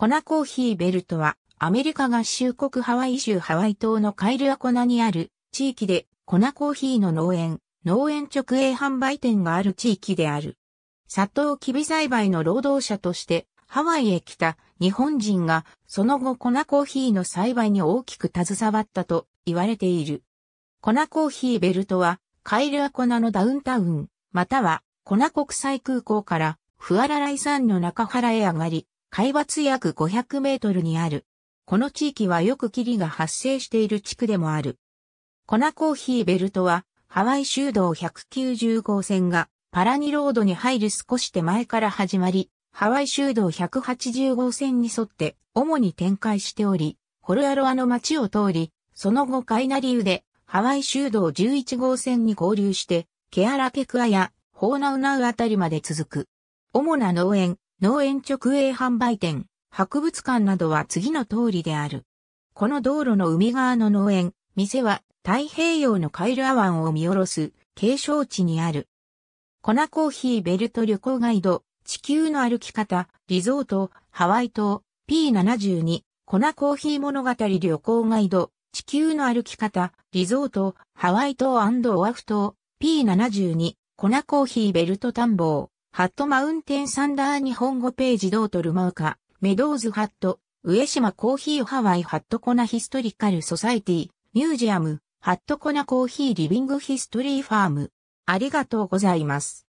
コナコーヒーベルトは、アメリカ合衆国ハワイ州ハワイ島のカイルアコナにある地域で、コナコーヒーの農園、農園直営販売店がある地域である。砂糖キビ栽培の労働者として、ハワイへ来た日本人が、その後コナコーヒーの栽培に大きく携わったと言われている。コナコーヒーベルトは、カイルアコナのダウンタウン、または、コナ国際空港から、フアラライ山の中原へ上がり、海抜約500メートルにある。この地域はよく霧が発生している地区でもある。コナコーヒーベルトは、ハワイ州道190号線がパラニロードに入る少し手前から始まり、ハワイ州道180号線に沿って主に展開しており、ホルアロアの町を通り、その後カイナリウでハワイ州道11号線に合流して、ケアラケクアやホーナウナウあたりまで続く。主な農園、農園直営販売店、博物館などは次の通りである。この道路の海側の農園、店は太平洋のカイルア湾を見下ろす景勝地にある。粉コーヒーベルト旅行ガイド、地球の歩き方、リゾート、ハワイ島、P72、粉コーヒー物語旅行ガイド、地球の歩き方、リゾート、ハワイ島オアフ島、P72、粉コーヒーベルト探訪、ハットマウンテンサンダー日本語ページドートルマウカ、メドーズハット、上島コーヒーハワイハットコナヒストリカルソサイティ、ミュージアム、ハットコナコーヒーリビングヒストリーファーム。ありがとうございます。